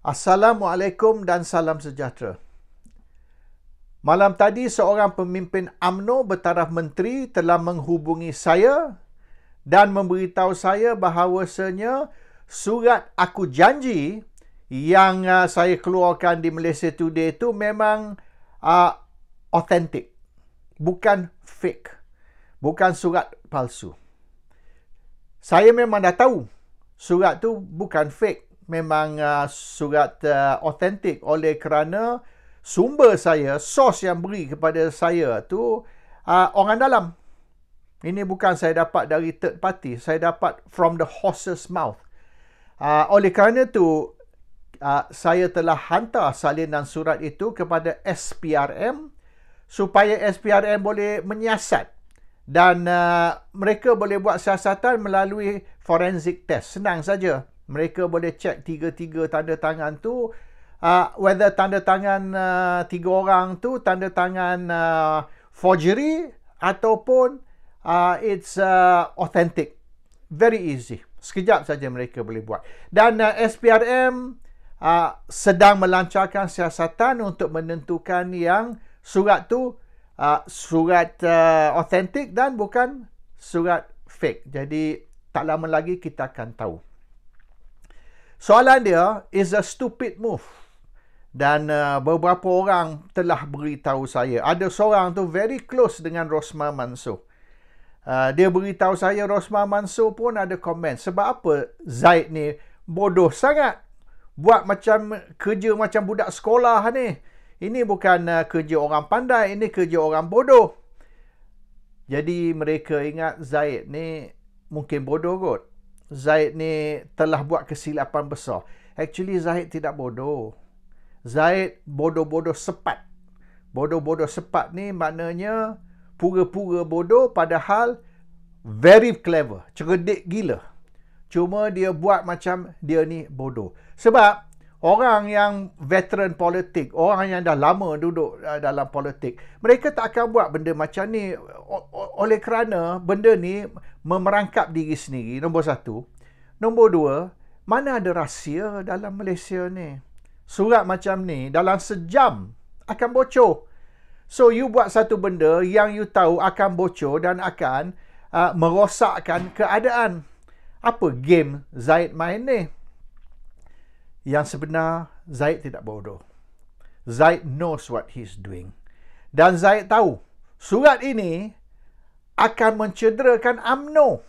Assalamualaikum dan salam sejahtera. Malam tadi seorang pemimpin AMNO bertaraf menteri telah menghubungi saya dan memberitahu saya bahawasanya surat aku janji yang uh, saya keluarkan di Malaysia Today itu memang autentik. Uh, bukan fake. Bukan surat palsu. Saya memang dah tahu surat tu bukan fake memang uh, surat uh, autentik oleh kerana sumber saya, sos yang beri kepada saya tu uh, orang dalam. Ini bukan saya dapat dari third party, saya dapat from the horse's mouth. Uh, oleh kerana tu uh, saya telah hantar salinan surat itu kepada SPRM supaya SPRM boleh menyiasat dan uh, mereka boleh buat siasatan melalui forensic test. Senang saja mereka boleh cek tiga-tiga tanda tangan tu uh, whether tanda tangan uh, tiga orang tu tanda tangan uh, forgery ataupun uh, it's uh, authentic very easy sekejap saja mereka boleh buat dan uh, SPRM uh, sedang melancarkan siasatan untuk menentukan yang surat tu uh, surat authentic dan bukan surat fake jadi tak lama lagi kita akan tahu Soalan dia is a stupid move. Dan uh, beberapa orang telah beritahu saya. Ada seorang tu very close dengan Rosma Mansur. Uh, dia beritahu saya Rosma Mansur pun ada komen. Sebab apa Zaid ni bodoh sangat. Buat macam kerja macam budak sekolah ni. Ini bukan uh, kerja orang pandai. Ini kerja orang bodoh. Jadi mereka ingat Zaid ni mungkin bodoh kot. Zaid ni telah buat kesilapan besar. Actually Zaid tidak bodoh. Zaid bodoh-bodoh sepat. Bodoh-bodoh sepat ni maknanya pura-pura bodoh padahal very clever. Cerdik gila. Cuma dia buat macam dia ni bodoh. Sebab orang yang veteran politik, orang yang dah lama duduk uh, dalam politik, mereka tak akan buat benda macam ni oleh kerana benda ni memerangkap diri sendiri, nombor satu. Nombor dua, mana ada rahsia dalam Malaysia ni? Surat macam ni dalam sejam akan bocor. So, you buat satu benda yang you tahu akan bocor dan akan uh, merosakkan keadaan. Apa game Zaid main ni? Yang sebenar, Zaid tidak bodoh. Zaid knows what he's doing. Dan Zaid tahu, surat ini akan mencederakan AMNO.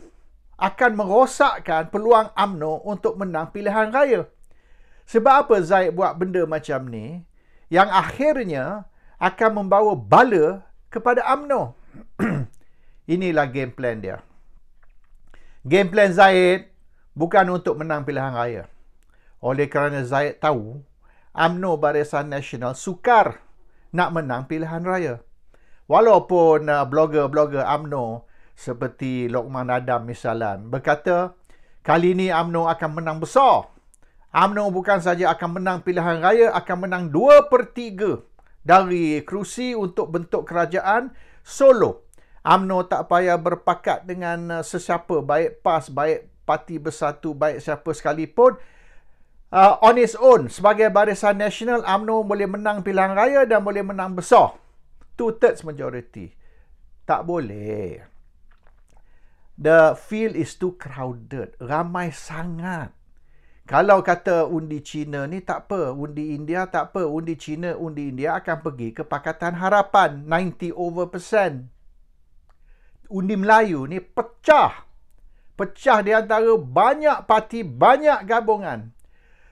Akan merosakkan peluang AMNO untuk menang pilihan raya. Sebab apa Zaid buat benda macam ni yang akhirnya akan membawa bala kepada AMNO. Inilah game plan dia. Game plan Zaid bukan untuk menang pilihan raya. Oleh kerana Zaid tahu AMNO Barisan Nasional sukar nak menang pilihan raya. Walaupun uh, blogger-blogger UMNO seperti Lokman Adam misalan berkata kali ini Amno akan menang besar. Amno bukan saja akan menang pilihan raya, akan menang 2 per 3 dari kerusi untuk bentuk kerajaan solo. Amno tak payah berpakat dengan uh, sesiapa, baik PAS, baik Parti Bersatu, baik siapa sekalipun. Uh, on his own, sebagai barisan nasional, Amno boleh menang pilihan raya dan boleh menang besar two thirds majority. Tak boleh. The field is too crowded. Ramai sangat. Kalau kata undi Cina ni tak apa, undi India tak apa, undi Cina, undi India akan pergi ke Pakatan Harapan 90 over percent. Undi Melayu ni pecah. Pecah di antara banyak parti, banyak gabungan.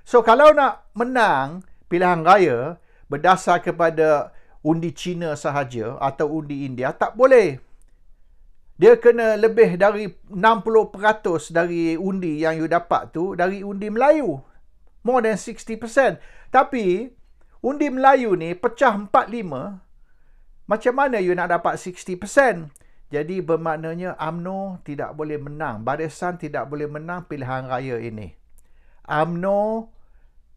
So kalau nak menang pilihan raya berdasar kepada undi China sahaja atau undi India tak boleh. Dia kena lebih dari 60% dari undi yang you dapat tu dari undi Melayu. More than 60%. Tapi undi Melayu ni pecah 45 macam mana you nak dapat 60%? Jadi bermaknanya AMNO tidak boleh menang. Barisan tidak boleh menang pilihan raya ini. AMNO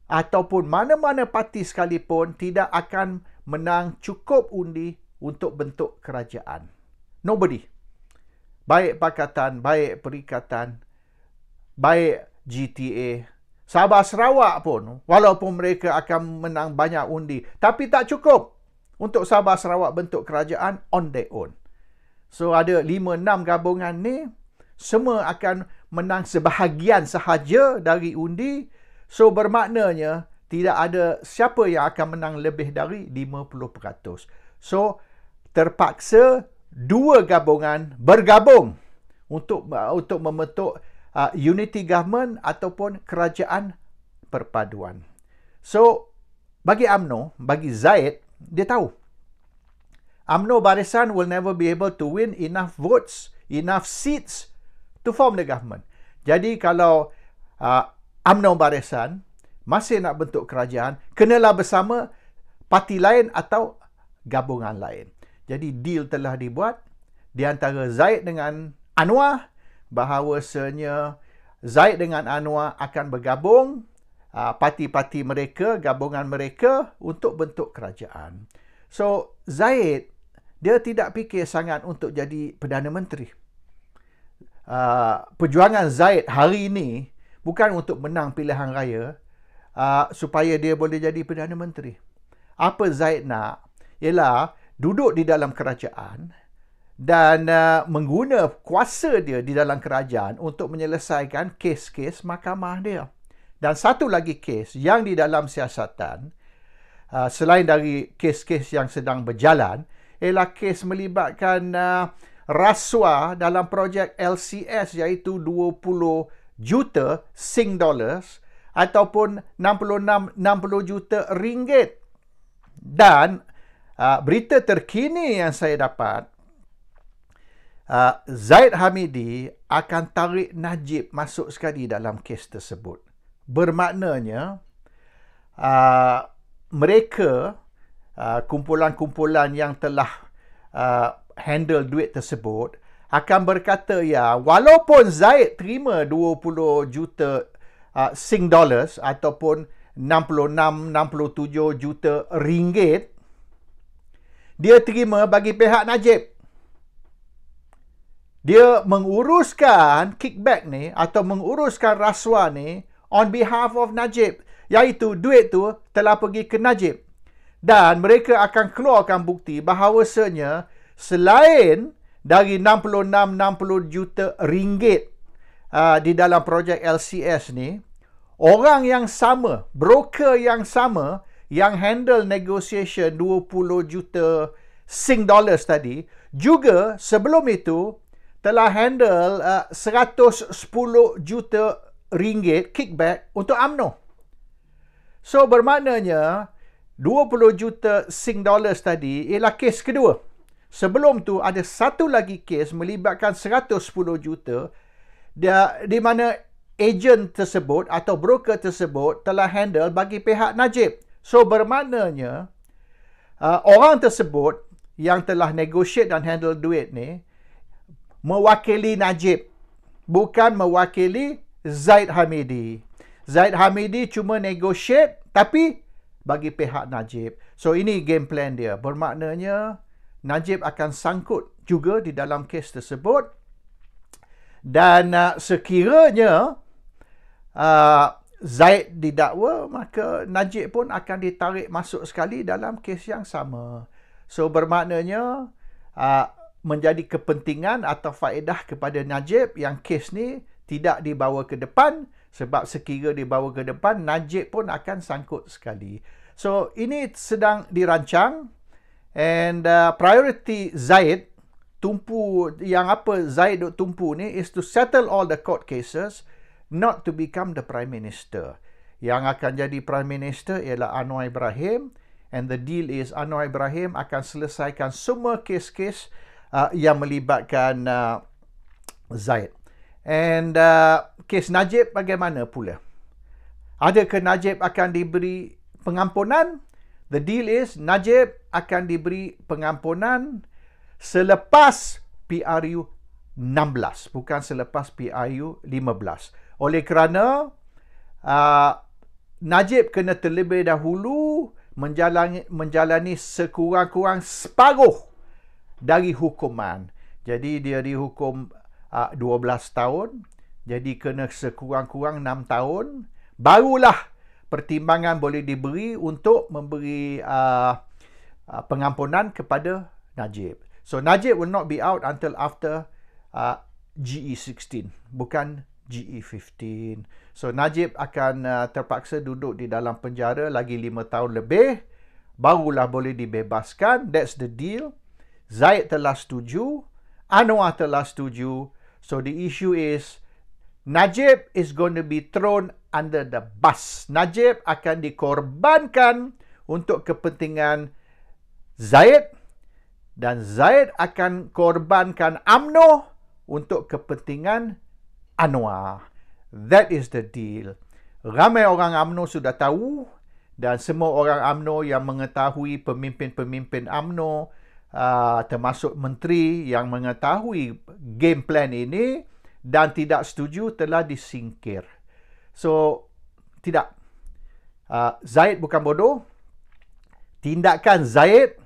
ataupun mana-mana parti sekalipun tidak akan menang menang cukup undi untuk bentuk kerajaan. Nobody. Baik pakatan, baik perikatan, baik GTA, Sabah Sarawak pun walaupun mereka akan menang banyak undi tapi tak cukup untuk Sabah Sarawak bentuk kerajaan on their own. So ada 5 6 gabungan ni semua akan menang sebahagian sahaja dari undi. So bermaknanya tidak ada siapa yang akan menang lebih dari 50%. So terpaksa dua gabungan bergabung untuk uh, untuk membentuk uh, unity government ataupun kerajaan perpaduan. So bagi AMNO, bagi Zaid, dia tahu AMNO barisan will never be able to win enough votes, enough seats to form the government. Jadi kalau uh, AMNO barisan masih nak bentuk kerajaan, kenalah bersama parti lain atau gabungan lain. Jadi deal telah dibuat di antara Zaid dengan Anwar bahawasanya Zaid dengan Anwar akan bergabung uh, parti-parti mereka, gabungan mereka untuk bentuk kerajaan. So Zaid dia tidak fikir sangat untuk jadi Perdana Menteri. Uh, perjuangan Zaid hari ini bukan untuk menang pilihan raya, uh, supaya dia boleh jadi Perdana Menteri. Apa Zaid nak ialah duduk di dalam kerajaan dan uh, mengguna kuasa dia di dalam kerajaan untuk menyelesaikan kes-kes mahkamah dia. Dan satu lagi kes yang di dalam siasatan uh, selain dari kes-kes yang sedang berjalan ialah kes melibatkan uh, rasuah dalam projek LCS iaitu 20 juta sing dollars ataupun 66 60 juta ringgit. Dan uh, berita terkini yang saya dapat uh, Zaid Hamidi akan tarik Najib masuk sekali dalam kes tersebut. Bermaknanya uh, mereka uh, kumpulan-kumpulan yang telah uh, handle duit tersebut akan berkata ya walaupun Zaid terima 20 juta Ah, Sing Dollars ataupun 66-67 juta ringgit dia terima bagi pihak Najib. Dia menguruskan kickback ni atau menguruskan rasuah ni on behalf of Najib. Iaitu duit tu telah pergi ke Najib. Dan mereka akan keluarkan bukti bahawasanya selain dari 66-60 juta ringgit Ah, di dalam projek LCS ni orang yang sama broker yang sama yang handle negotiation 20 juta sing dollars tadi juga sebelum itu telah handle ah, uh, 110 juta ringgit kickback untuk AMNO. So bermaknanya 20 juta sing dollars tadi ialah kes kedua. Sebelum tu ada satu lagi kes melibatkan 110 juta di, di mana ejen tersebut atau broker tersebut telah handle bagi pihak Najib. So bermaknanya uh, orang tersebut yang telah negotiate dan handle duit ni mewakili Najib bukan mewakili Zaid Hamidi. Zaid Hamidi cuma negotiate tapi bagi pihak Najib. So ini game plan dia. Bermaknanya Najib akan sangkut juga di dalam kes tersebut dan uh, sekiranya uh, Zaid didakwa maka Najib pun akan ditarik masuk sekali dalam kes yang sama so bermaknanya uh, menjadi kepentingan atau faedah kepada Najib yang kes ni tidak dibawa ke depan sebab sekira dibawa ke depan Najib pun akan sangkut sekali so ini sedang dirancang and uh, priority Zaid tumpu yang apa Zaid duk tumpu ni is to settle all the court cases not to become the prime minister. Yang akan jadi prime minister ialah Anwar Ibrahim and the deal is Anwar Ibrahim akan selesaikan semua kes-kes uh, yang melibatkan uh, Zaid. And uh, kes Najib bagaimana pula? Ada ke Najib akan diberi pengampunan? The deal is Najib akan diberi pengampunan selepas PRU 16 bukan selepas PRU 15 oleh kerana uh, Najib kena terlebih dahulu menjalani, menjalani sekurang-kurang separuh dari hukuman jadi dia dihukum uh, ah, 12 tahun jadi kena sekurang-kurang 6 tahun barulah pertimbangan boleh diberi untuk memberi uh, pengampunan kepada Najib. So Najib will not be out until after uh, GE16, bukan GE15. So Najib akan uh, terpaksa duduk di dalam penjara lagi 5 tahun lebih. Barulah boleh dibebaskan. That's the deal. Zaid telah setuju. Anwar telah setuju. So the issue is, Najib is going to be thrown under the bus. Najib akan dikorbankan untuk kepentingan Zaid. Zaid dan Zaid akan korbankan UMNO untuk kepentingan Anwar. That is the deal. Ramai orang UMNO sudah tahu dan semua orang UMNO yang mengetahui pemimpin-pemimpin UMNO uh, termasuk menteri yang mengetahui game plan ini dan tidak setuju telah disingkir. So, tidak. Uh, Zaid bukan bodoh. Tindakan Zaid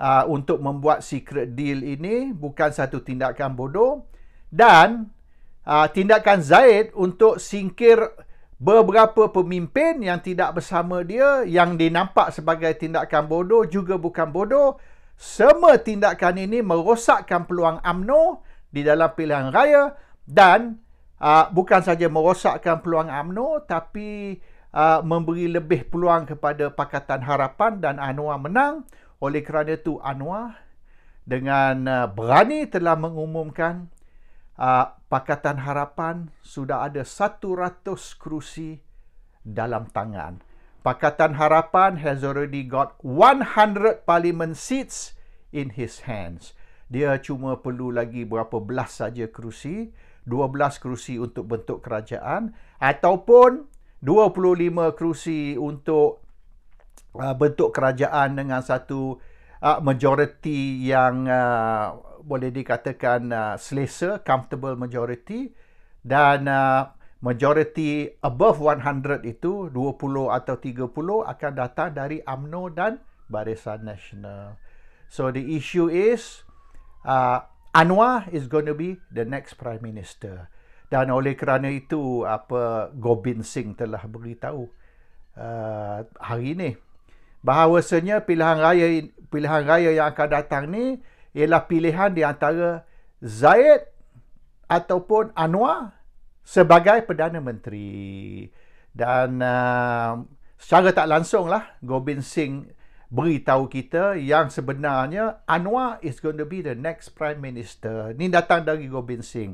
uh, untuk membuat secret deal ini bukan satu tindakan bodoh dan uh, tindakan Zaid untuk singkir beberapa pemimpin yang tidak bersama dia yang dinampak sebagai tindakan bodoh juga bukan bodoh semua tindakan ini merosakkan peluang AMNO di dalam pilihan raya dan uh, bukan saja merosakkan peluang AMNO tapi uh, memberi lebih peluang kepada Pakatan Harapan dan Anwar menang oleh kerana itu Anwar dengan uh, berani telah mengumumkan uh, Pakatan Harapan sudah ada 100 kerusi dalam tangan. Pakatan Harapan has already got 100 parliament seats in his hands. Dia cuma perlu lagi berapa belas saja kerusi, 12 kerusi untuk bentuk kerajaan ataupun 25 kerusi untuk uh, bentuk kerajaan dengan satu uh, majoriti yang uh, boleh dikatakan uh, selesa, comfortable majority dan uh, majority above 100 itu 20 atau 30 akan datang dari AMNO dan Barisan Nasional. So the issue is uh, Anwar is going to be the next prime minister. Dan oleh kerana itu apa Gobind Singh telah beritahu uh, hari ini bahawasanya pilihan raya pilihan raya yang akan datang ni ialah pilihan di antara Zaid ataupun Anwar sebagai Perdana Menteri. Dan uh, secara tak langsung lah, Gobind Singh beritahu kita yang sebenarnya Anwar is going to be the next Prime Minister. Ni datang dari Gobind Singh.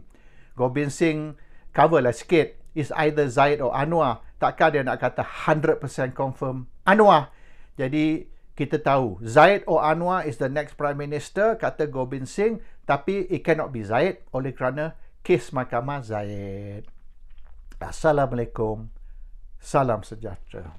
Gobind Singh cover lah sikit. Is either Zaid or Anwar. Takkan dia nak kata 100% confirm Anwar. Jadi kita tahu Zaid O Anwar is the next prime minister kata Gobind Singh tapi it cannot be Zaid oleh kerana kes mahkamah Zaid. Assalamualaikum. Salam sejahtera.